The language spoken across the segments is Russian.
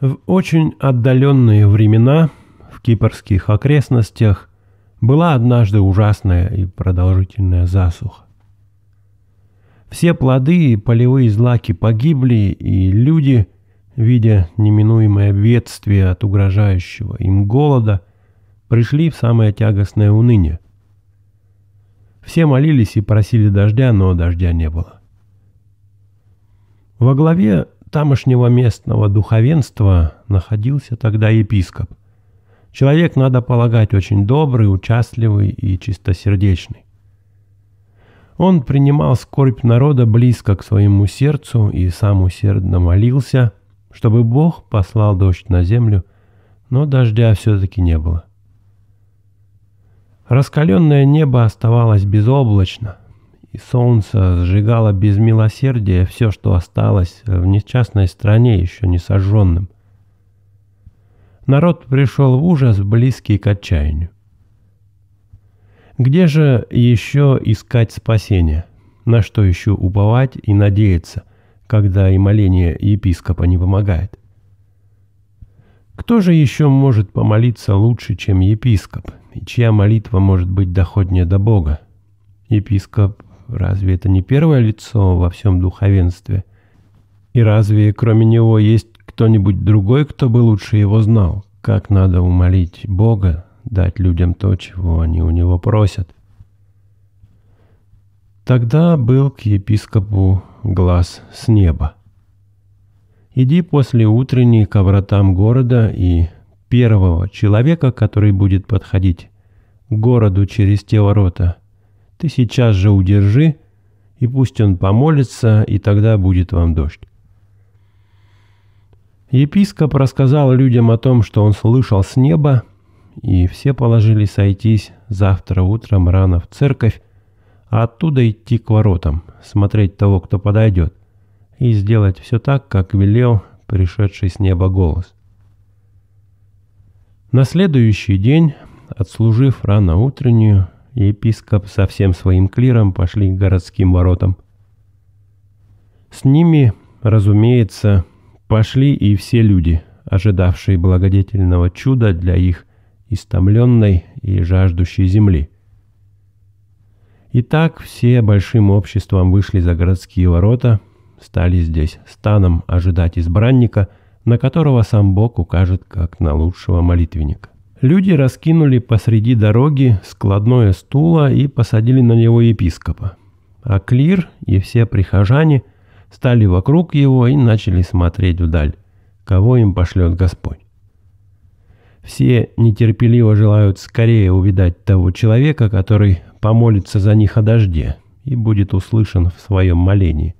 В очень отдаленные времена в кипрских окрестностях была однажды ужасная и продолжительная засуха. Все плоды и полевые злаки погибли, и люди, видя неминуемое бедствие от угрожающего им голода, пришли в самое тягостное уныние. Все молились и просили дождя, но дождя не было. Во главе тамошнего местного духовенства находился тогда епископ. Человек, надо полагать, очень добрый, участливый и чистосердечный. Он принимал скорбь народа близко к своему сердцу и сам усердно молился, чтобы Бог послал дождь на землю, но дождя все-таки не было. Раскаленное небо оставалось безоблачно, и солнце сжигало без милосердия все, что осталось э, в несчастной стране еще не сожженным. Народ пришел в ужас, близкий к отчаянию. Где же еще искать спасение? На что еще уповать и надеяться, когда и моление епископа не помогает? Кто же еще может помолиться лучше, чем епископ, и чья молитва может быть доходнее до Бога? Епископ Разве это не первое лицо во всем духовенстве? И разве кроме него есть кто-нибудь другой, кто бы лучше его знал? Как надо умолить Бога дать людям то, чего они у него просят? Тогда был к епископу глаз с неба. «Иди после утренней к вратам города и первого человека, который будет подходить к городу через те ворота, ты сейчас же удержи, и пусть он помолится, и тогда будет вам дождь. Епископ рассказал людям о том, что он слышал с неба, и все положили сойтись завтра утром рано в церковь, а оттуда идти к воротам, смотреть того, кто подойдет, и сделать все так, как велел пришедший с неба голос. На следующий день, отслужив рано утреннюю, епископ со всем своим клиром пошли к городским воротам. С ними, разумеется, пошли и все люди, ожидавшие благодетельного чуда для их истомленной и жаждущей земли. Итак, все большим обществом вышли за городские ворота, стали здесь станом ожидать избранника, на которого сам Бог укажет как на лучшего молитвенника. Люди раскинули посреди дороги складное стуло и посадили на него епископа. А клир и все прихожане стали вокруг его и начали смотреть вдаль, кого им пошлет Господь. Все нетерпеливо желают скорее увидать того человека, который помолится за них о дожде и будет услышан в своем молении.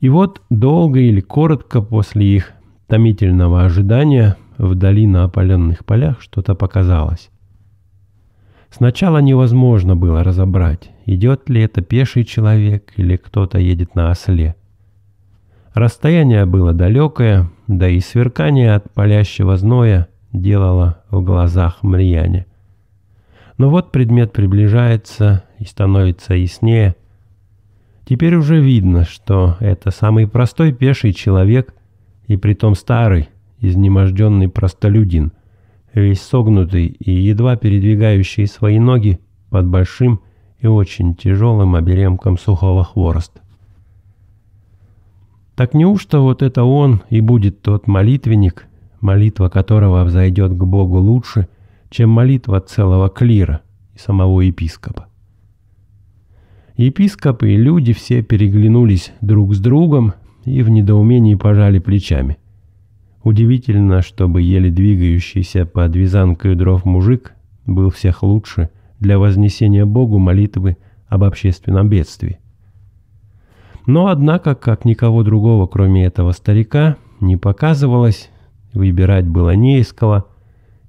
И вот долго или коротко после их томительного ожидания – вдали на опаленных полях что-то показалось. Сначала невозможно было разобрать, идет ли это пеший человек или кто-то едет на осле. Расстояние было далекое, да и сверкание от палящего зноя делало в глазах мрияне. Но вот предмет приближается и становится яснее. Теперь уже видно, что это самый простой пеший человек, и притом старый, изнеможденный простолюдин, весь согнутый и едва передвигающий свои ноги под большим и очень тяжелым оберемком сухого хвороста. Так неужто вот это он и будет тот молитвенник, молитва которого взойдет к Богу лучше, чем молитва целого клира и самого епископа? Епископы и люди все переглянулись друг с другом и в недоумении пожали плечами – Удивительно, чтобы еле двигающийся под вязанкой дров мужик был всех лучше для вознесения Богу молитвы об общественном бедствии. Но, однако, как никого другого, кроме этого старика, не показывалось, выбирать было не из кого,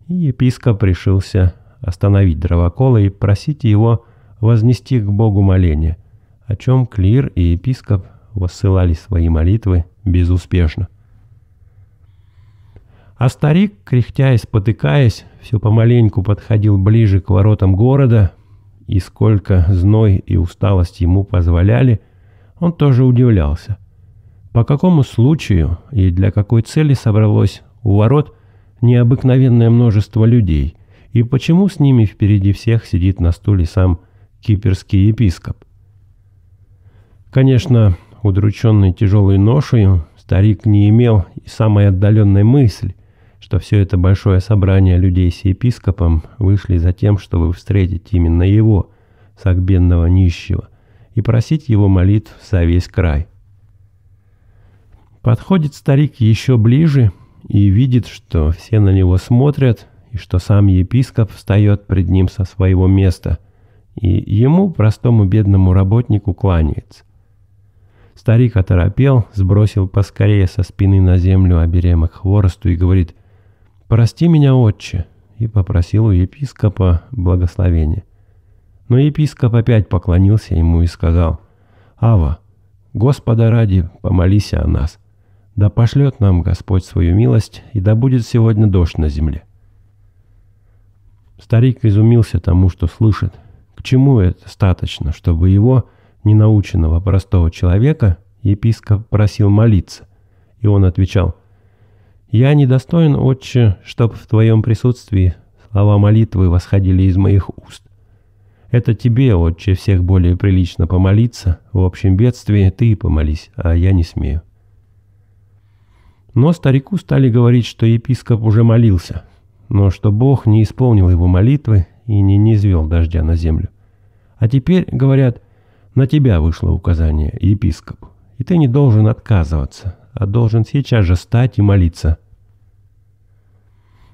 и епископ решился остановить дровокола и просить его вознести к Богу моление, о чем клир и епископ воссылали свои молитвы безуспешно. А старик, кряхтя и спотыкаясь, все помаленьку подходил ближе к воротам города, и сколько зной и усталость ему позволяли, он тоже удивлялся. По какому случаю и для какой цели собралось у ворот необыкновенное множество людей, и почему с ними впереди всех сидит на стуле сам киперский епископ? Конечно, удрученный тяжелой ношей, старик не имел и самой отдаленной мысли, что все это большое собрание людей с епископом вышли за тем, чтобы встретить именно его, сагбенного нищего, и просить его молитв за весь край. Подходит старик еще ближе и видит, что все на него смотрят, и что сам епископ встает пред ним со своего места, и ему, простому бедному работнику, кланяется. Старик оторопел, сбросил поскорее со спины на землю оберемок хворосту и говорит – «Прости меня, отче!» и попросил у епископа благословения. Но епископ опять поклонился ему и сказал, «Ава, Господа ради, помолись о нас. Да пошлет нам Господь свою милость, и да будет сегодня дождь на земле». Старик изумился тому, что слышит. К чему это достаточно, чтобы его, ненаученного простого человека, епископ просил молиться? И он отвечал, «Я недостоин, Отче, чтоб в Твоем присутствии слова молитвы восходили из моих уст. Это Тебе, Отче, всех более прилично помолиться, в общем бедствии Ты помолись, а я не смею». Но старику стали говорить, что епископ уже молился, но что Бог не исполнил его молитвы и не низвел дождя на землю. А теперь, говорят, на тебя вышло указание, епископ, и ты не должен отказываться, а должен сейчас же стать и молиться.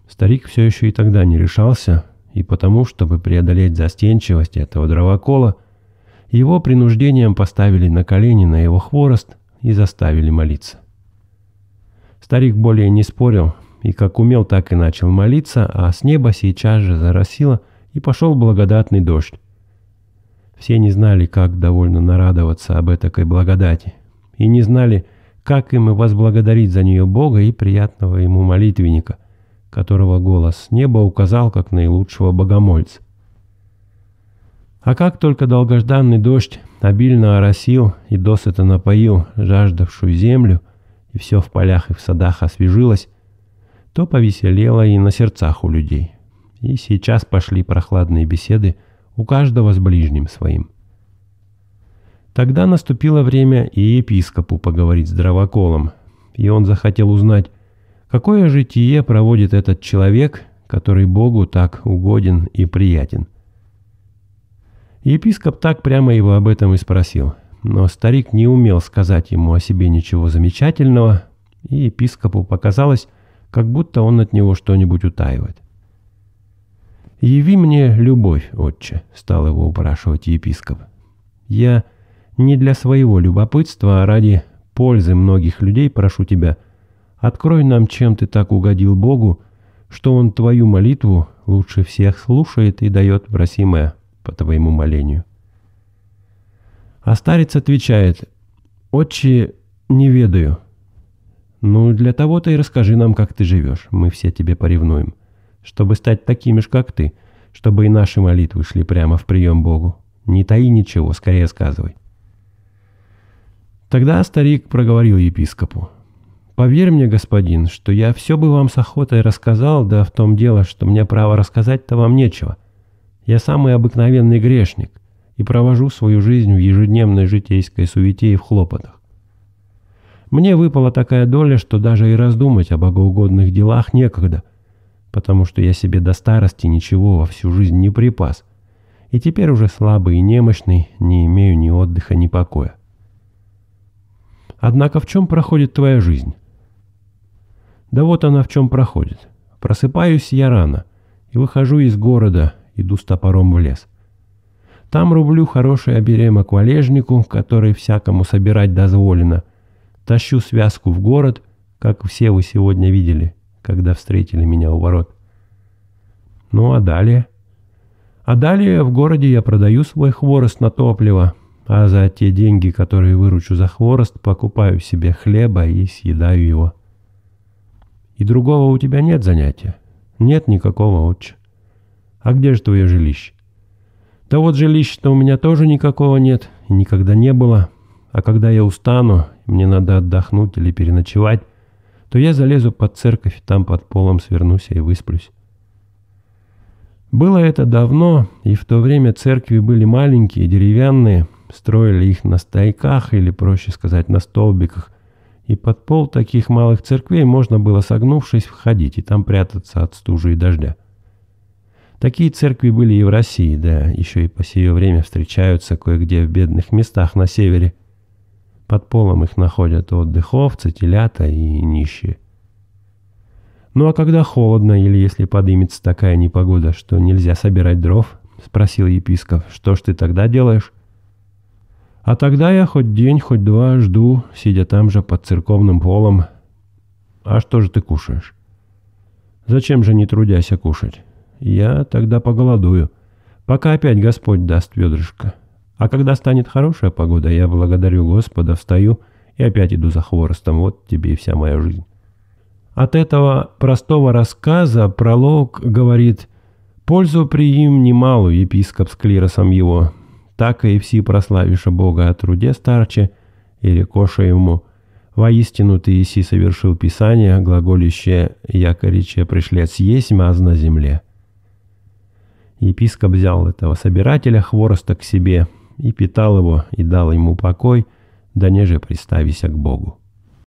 Старик все еще и тогда не решался, и потому, чтобы преодолеть застенчивость этого дровокола, его принуждением поставили на колени на его хворост и заставили молиться. Старик более не спорил, и как умел, так и начал молиться, а с неба сейчас же заросило, и пошел благодатный дождь. Все не знали, как довольно нарадоваться об этакой благодати, и не знали, как им и возблагодарить за нее Бога и приятного ему молитвенника, которого голос с неба указал как наилучшего богомольца. А как только долгожданный дождь обильно оросил и досыта напоил жаждавшую землю, и все в полях и в садах освежилось, то повеселело и на сердцах у людей. И сейчас пошли прохладные беседы у каждого с ближним своим – Тогда наступило время и епископу поговорить с дровоколом, и он захотел узнать, какое житие проводит этот человек, который Богу так угоден и приятен. Епископ так прямо его об этом и спросил, но старик не умел сказать ему о себе ничего замечательного, и епископу показалось, как будто он от него что-нибудь утаивает. «Яви мне любовь, отче», — стал его упрашивать епископ. «Я не для своего любопытства, а ради пользы многих людей прошу тебя, открой нам, чем ты так угодил Богу, что Он твою молитву лучше всех слушает и дает просимое по твоему молению. А старец отвечает, «Отче, не ведаю». «Ну, для того-то и расскажи нам, как ты живешь, мы все тебе поревнуем, чтобы стать такими же, как ты, чтобы и наши молитвы шли прямо в прием Богу. Не таи ничего, скорее сказывай». Тогда старик проговорил епископу. «Поверь мне, господин, что я все бы вам с охотой рассказал, да в том дело, что мне право рассказать-то вам нечего. Я самый обыкновенный грешник и провожу свою жизнь в ежедневной житейской суете и в хлопотах. Мне выпала такая доля, что даже и раздумать о богоугодных делах некогда, потому что я себе до старости ничего во всю жизнь не припас, и теперь уже слабый и немощный не имею ни отдыха, ни покоя. Однако в чем проходит твоя жизнь? Да вот она в чем проходит. Просыпаюсь я рано и выхожу из города, иду с топором в лес. Там рублю хороший оберемок валежнику, который всякому собирать дозволено. Тащу связку в город, как все вы сегодня видели, когда встретили меня у ворот. Ну а далее? А далее в городе я продаю свой хворост на топливо – а за те деньги, которые выручу за хворост, покупаю себе хлеба и съедаю его. И другого у тебя нет занятия? Нет никакого, отче. А где же твое жилище? Да вот жилища-то у меня тоже никакого нет и никогда не было. А когда я устану, мне надо отдохнуть или переночевать, то я залезу под церковь, там под полом свернусь и высплюсь. Было это давно, и в то время церкви были маленькие, деревянные – Строили их на стойках или, проще сказать, на столбиках. И под пол таких малых церквей можно было, согнувшись, входить и там прятаться от стужи и дождя. Такие церкви были и в России, да, еще и по сие время встречаются кое-где в бедных местах на севере. Под полом их находят отдыховцы, телята и нищие. «Ну а когда холодно или если подымется такая непогода, что нельзя собирать дров?» — спросил епископ. «Что ж ты тогда делаешь?» А тогда я хоть день, хоть два жду, сидя там же под церковным полом. А что же ты кушаешь? Зачем же не трудясь кушать? Я тогда поголодую. Пока опять Господь даст ведрышко. А когда станет хорошая погода, я благодарю Господа, встаю и опять иду за хворостом. Вот тебе и вся моя жизнь. От этого простого рассказа пролог говорит «Пользу приим немалую, епископ с клиросом его, так и все прославиша Бога о труде старче, и рекоша ему, «Воистину ты иси совершил Писание, глаголище якорече пришлец есть маз на земле». Епископ взял этого собирателя хвороста к себе и питал его, и дал ему покой, да неже приставися к Богу.